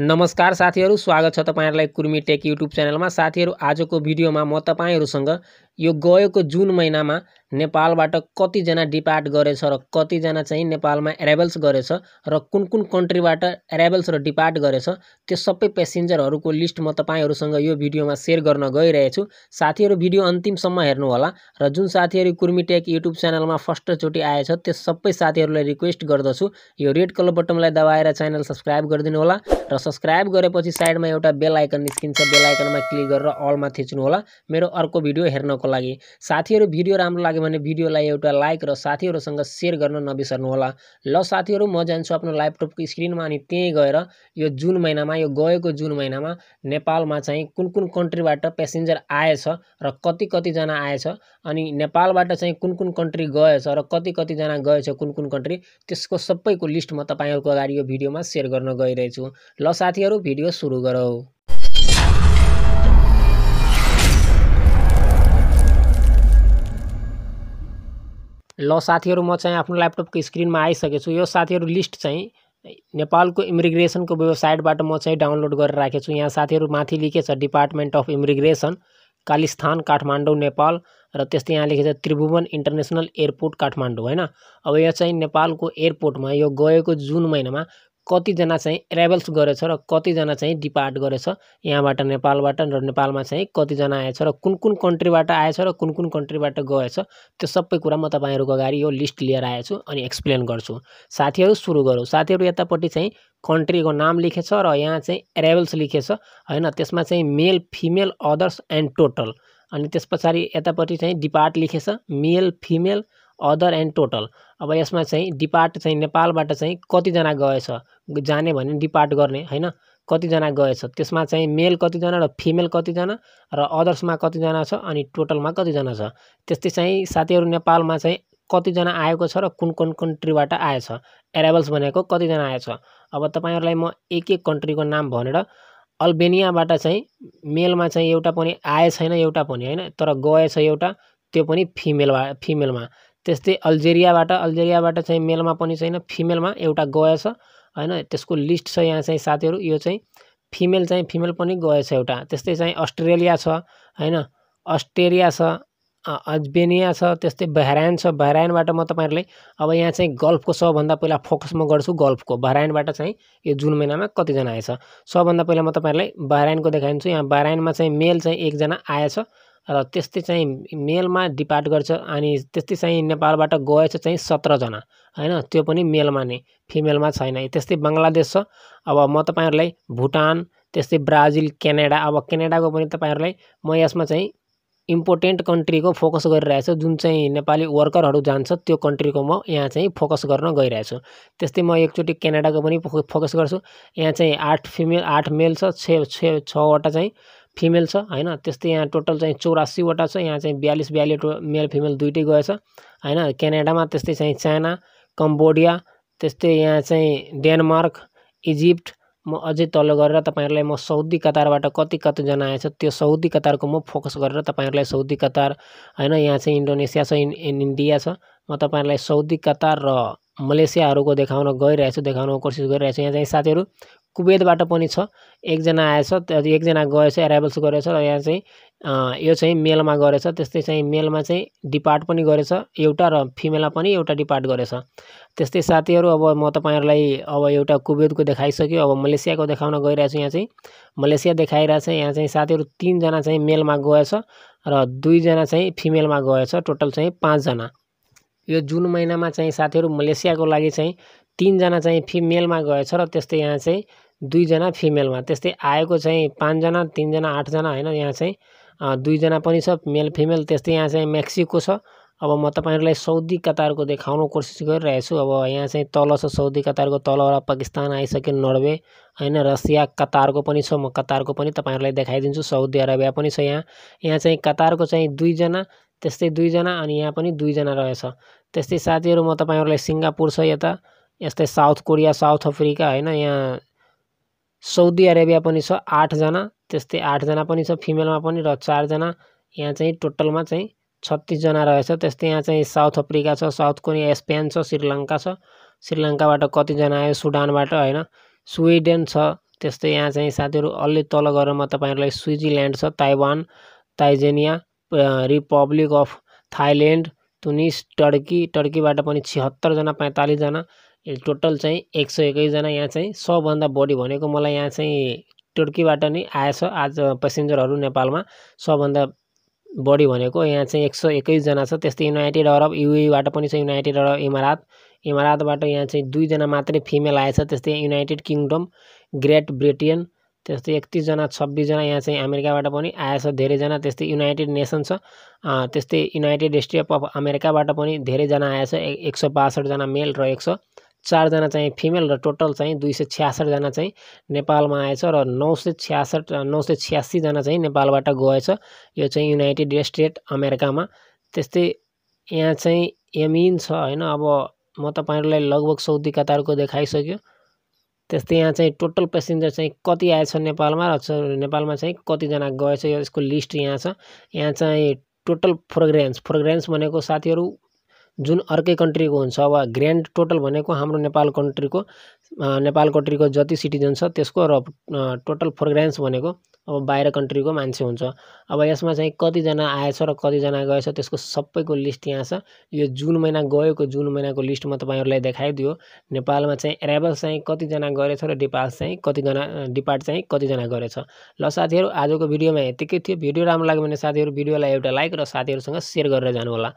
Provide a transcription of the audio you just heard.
नमस्कार साथीहरू स्वागत छ तपाईँहरूलाई कुर्मी टेक युट्युब च्यानलमा साथीहरू आजको भिडियोमा म तपाईँहरूसँग यो गएको जुन महिनामा नेपालबाट कतिजना डिपार्ट गरेछ र कतिजना चाहिँ नेपालमा एराइभल्स गरेछ र कुन कुन कन्ट्रीबाट एराइभल्स र डिपार्ट गरेछ त्यो सबै पेसेन्जरहरूको लिस्ट म तपाईँहरूसँग यो भिडियोमा सेयर गर्न गइरहेछु साथीहरू भिडियो अन्तिमसम्म हेर्नुहोला र जुन साथीहरू कुर्मीटेक युट्युब च्यानलमा फर्स्टचोटि आएछ त्यो सबै साथीहरूलाई रिक्वेस्ट गर्दछु यो रेड कलर बटनलाई दबाएर च्यानल सब्सक्राइब गरिदिनु होला र सब्सक्राइब गरेपछि साइडमा एउटा बेल आइकन निस्किन्छ बेल आइकनमा क्लिक गरेर अलमा थिच्नु होला मेरो अर्को भिडियो हेर्नको लागि साथीहरू भिडियो राम्रो लाग्यो भने भिडियोलाई एउटा लाइक र साथीहरूसँग सेयर गर्न नबिसर्नुहोला ल साथीहरू म जान्छु आफ्नो ल्यापटपको स्क्रिनमा अनि त्यहीँ गएर यो जुन महिनामा यो गएको जुन महिनामा नेपालमा चाहिँ कुन कुन कन्ट्रीबाट पेसेन्जर आएछ र कति कतिजना आएछ अनि नेपालबाट चाहिँ कुन कुन कन्ट्री गएछ र कति कतिजना गएछ कुन कुन कन्ट्री त्यसको सबैको लिस्ट म तपाईँहरूको अगाडि यो भिडियोमा सेयर गर्न गइरहेछु ल साथीहरू भिडियो सुरु गरौँ ल साथीहरू म चाहिँ आफ्नो ल्यापटपको स्क्रिनमा छु यो साथीहरू लिस्ट चाहिँ नेपालको इमिग्रेसनको वेबसाइटबाट म चाहिँ डाउनलोड गरेर राखेको छु यहाँ साथीहरू माथि छ department of immigration Kalikasthan Kathmandu Nepal र त्यस्तै यहाँ लेखेको छ त्रिभुवन इन्टरनेसनल एयरपोर्ट काठमाडौँ होइन अब यो चाहिँ नेपालको एयरपोर्टमा यो गएको जुन महिनामा कतिजना चाहिँ एराइभल्स गरेछ र कतिजना चाहिँ डिपार्ट गरेछ यहाँबाट नेपालबाट र नेपालमा चाहिँ कतिजना आएछ र कुन कुन कन्ट्रीबाट आएछ र कुन कुन कन्ट्रीबाट गएछ त्यो सबै कुरा म तपाईँहरूको अगाडि यो लिस्ट लिएर आएछु अनि एक्सप्लेन गर्छु साथीहरू सुरु गरौँ साथीहरू यतापट्टि चाहिँ कन्ट्रीको नाम लेखेछ र यहाँ चाहिँ एराइभल्स लेखेछ होइन त्यसमा चाहिँ male female others and total अनि त्यस पछाडि यतापट्टि चाहिँ डिपार्ट लेखेछ male female other and total अब यसमा चाहिँ डिपार्ट चाहिँ नेपालबाट चाहिँ कतिजना गएछ जाने भने डिपार्ट गर्ने होइन कतिजना गएछ त्यसमा चाहिँ मेल कतिजना र फिमेल कतिजना र अदर्समा कतिजना छ अनि टोटलमा कतिजना छ त्यस्तै चाहिँ साथीहरू नेपालमा चाहिँ कतिजना आएको छ र कुन कुन कन्ट्रीबाट आएछ एराइभल्स भनेको कतिजना आएछ अब तपाईँहरूलाई म एक एक कन्ट्रीको नाम भनेर अल्बेनियाबाट चाहिँ मेलमा चाहिँ एउटा पनि आए छैन एउटा पनि होइन तर गएछ एउटा त्यो पनि फिमेलमा फिमेलमा त्यस्तै अल्जेरियाबाट अल्जेरियाबाट चाहिँ मेलमा पनि छैन फिमेलमा एउटा गएछ होइन त्यसको लिस्ट छ यहाँ चाहिँ साथीहरू यो चाहिँ फिमेल चाहिँ फिमेल पनि गएछ एउटा त्यस्तै चाहिँ अस्ट्रेलिया छ होइन अस्ट्रेलिया छ अजबेनिया छ त्यस्तै बहराइन छ बहराइनबाट म तपाईँहरूलाई अब यहाँ चाहिँ गल्फको सबभन्दा पहिला फोकस म गर्छु गल्फको बहराइनबाट चाहिँ यो जुन महिनामा कतिजना आएछ सबभन्दा पहिला म तपाईँहरूलाई बहराइनको देखाइदिन्छु यहाँ बहराइनमा चाहिँ मेल चाहिँ एकजना आएछ र त्यस्तै चाहिँ मेलमा डिपार्ट गर्छ अनि त्यस्तै चाहिँ नेपालबाट गएछ चाहिँ सत्रजना होइन त्यो पनि मेलमा नै फिमेलमा छैन त्यस्तै बङ्गलादेश छ अब म तपाईँहरूलाई भुटान त्यस्तै ब्राजिल क्यानाडा अब क्यानाडाको पनि तपाईँहरूलाई म यसमा चाहिँ इम्पोर्टेन्ट कन्ट्रीको फोकस गरिरहेछु जुन चाहिँ नेपाली वर्करहरू जान्छ त्यो कन्ट्रीको म यहाँ चाहिँ फोकस गर्न गइरहेछु त्यस्तै म एकचोटि क्यानाडाको पनि फोकस गर्छु यहाँ चाहिँ आठ फिमेल आठ मेल छ छ छवटा चाहिँ फिमेल छ होइन त्यस्तै यहाँ टोटल चाहिँ चौरासीवटा छ यहाँ चाहिँ बयालिस बयालिस मेल फिमेल दुइटै गएछ होइन क्यानाडामा त्यस्तै चाहिँ चाइना कम्बोडिया त्यस्तै यहाँ चाहिँ डेनमार्क इजिप्ट म अझै तल गरेर तपाईँहरूलाई म सौदी कतारबाट कति कतिजना आएछ त्यो सौदी कतारको म फोकस गरेर तपाईँहरूलाई सौदी कतार होइन यहाँ चाहिँ इन्डोनेसिया छ इन्डिया छ म तपाईँहरूलाई सौदी कतार र मलेसियाहरूको देखाउन गइरहेछु देखाउन कोसिस गरिरहेछु यहाँ चाहिँ साथीहरू कुवेतबाट पनि छ एकजना आएछ एकजना गएछ एराइभल्स गरेछ र यहाँ चाहिँ यो चाहिँ मेलमा गरेछ त्यस्तै चाहिँ मेलमा चाहिँ डिपार्ट पनि गरेछ एउटा र फिमेलमा पनि एउटा डिपार्ट गरेछ त्यस्तै साथीहरू अब म तपाईँहरूलाई अब एउटा कुवेतको देखाइसक्यो अब मलेसियाको देखाउन गइरहेछु यहाँ चाहिँ मलेसिया देखाइरहेछ यहाँ चाहिँ साथीहरू तिनजना चाहिँ मेलमा गएछ र दुईजना चाहिँ फिमेलमा गएछ टोटल चाहिँ पाँचजना यो जुन महिनामा चाहिँ साथीहरू मलेसियाको लागि चाहिँ तिनजना चाहिँ फिमेलमा गएछ र त्यस्तै यहाँ चाहिँ दुईजना फिमेलमा त्यस्तै आएको चाहिँ पाँचजना तिनजना आठजना होइन यहाँ चाहिँ दुईजना पनि छ मेल फिमेल त्यस्तै यहाँ चाहिँ मेक्सिको छ अब म तपाईँहरूलाई सौदी कतारको देखाउनु कोसिस गरिरहेछु अब यहाँ चाहिँ तल छ सौदी कतारको र पाकिस्तान आइसक्यो नर्वे होइन रसिया कतारको पनि छ म कतारको पनि तपाईँहरूलाई देखाइदिन्छु सौदी अरेबिया पनि छ यहाँ यहाँ चाहिँ कतारको चाहिँ दुईजना त्यस्तै दुईजना अनि यहाँ पनि दुईजना रहेछ त्यस्तै साथीहरू म तपाईँहरूलाई सिङ्गापुर छ यता यस्तै साउथ कोरिया साउथ अफ्रिका होइन यहाँ साउदी अरेबिया पनि छ आठजना त्यस्तै आठजना पनि छ फिमेलमा पनि र चारजना यहाँ चाहिँ टोटलमा चाहिँ छत्तिसजना रहेछ त्यस्तै यहाँ चाहिँ साउथ अफ्रिका छ साउथ कोरिया स्पेन छ श्रीलङ्का छ श्रीलङ्काबाट कतिजना आयो सुडानबाट होइन स्विडेन छ त्यस्तै यहाँ चाहिँ साथीहरू अलि तल गरेर म तपाईँहरूलाई स्विजरल्यान्ड छ ताइवान ताइजेनिया republic of Thailand Tunis Turkey टर्कीबाट पनि छिहत्तरजना पैँतालिसजना टोटल चाहिँ एक सय एक्काइसजना यहाँ चाहिँ सबभन्दा बढी भनेको मलाई यहाँ चाहिँ टर्कीबाट नै आएछ आज पेसेन्जरहरू नेपालमा सबभन्दा बढी भनेको यहाँ चाहिँ एक सय एक्काइसजना छ त्यस्तै युनाइटेड अरब युएबाट पनि छ युनाइटेड अरब इमारात इमारातबाट यहाँ चाहिँ दुईजना मात्रै फिमेल आएछ त्यस्तै युनाइटेड किङडम ग्रेट ब्रिटेन त्यस्तै एकतिसजना छब्बिसजना यहाँ चाहिँ अमेरिकाबाट पनि आएछ धेरैजना त्यस्तै युनाइटेड नेसन छ त्यस्तै युनाइटेड स्टेट अफ अमेरिकाबाट पनि धेरैजना आएछ एक सौ बासठजना मेल र एक सौ चारजना चाहिँ फिमेल र टोटल चाहिँ दुई सय छ्यासठजना चाहिँ नेपालमा आएछ र नौ सय छ्यासठ नौ सय छ्यासीजना चाहिँ नेपालबाट गएछ यो चाहिँ युनाइटेड स्टेट अमेरिकामा त्यस्तै यहाँ चाहिँ यमिन छ होइन अब म तपाईँहरूलाई लगभग सौदी कतारको देखाइसक्यो त्यस्तै यहाँ चाहिँ टोटल पेसेन्जर चाहिँ कति आएछ नेपालमा र नेपालमा चाहिँ कतिजना गएछ यसको लिस्ट यहाँ छ यहाँ चाहिँ टोटल प्रोग्राम्स प्रोग्राम्स भनेको साथीहरू जुन अर्कै कन्ट्रीको हुन्छ वा ग्रान्ड टोटल भनेको हाम्रो नेपाल कन्ट्रीको नेपाल कन्ट्रीको जति सिटिजन छ त्यसको र टोटल फोर फ्रेग्रेन्स भनेको अब बाहिर कन्ट्रीको मान्छे हुन्छ अब यसमा चाहिँ कतिजना आएछ र कतिजना गएछ त्यसको सबैको लिस्ट यहाँ छ यो जुन महिना गएको जुन महिनाको लिस्ट म तपाईँहरूलाई देखाइदियो नेपालमा चाहिँ एराइभल्स चाहिँ कतिजना गरेछ र डिपार्ट चाहिँ कतिजना डिपार्ट चाहिँ कतिजना गरेछ ल साथीहरू आजको भिडियोमा यतिकै थियो भिडियो राम्रो लाग्यो भने साथीहरू भिडियोलाई एउटा लाइक र साथीहरूसँग सेयर गरेर जानुहोला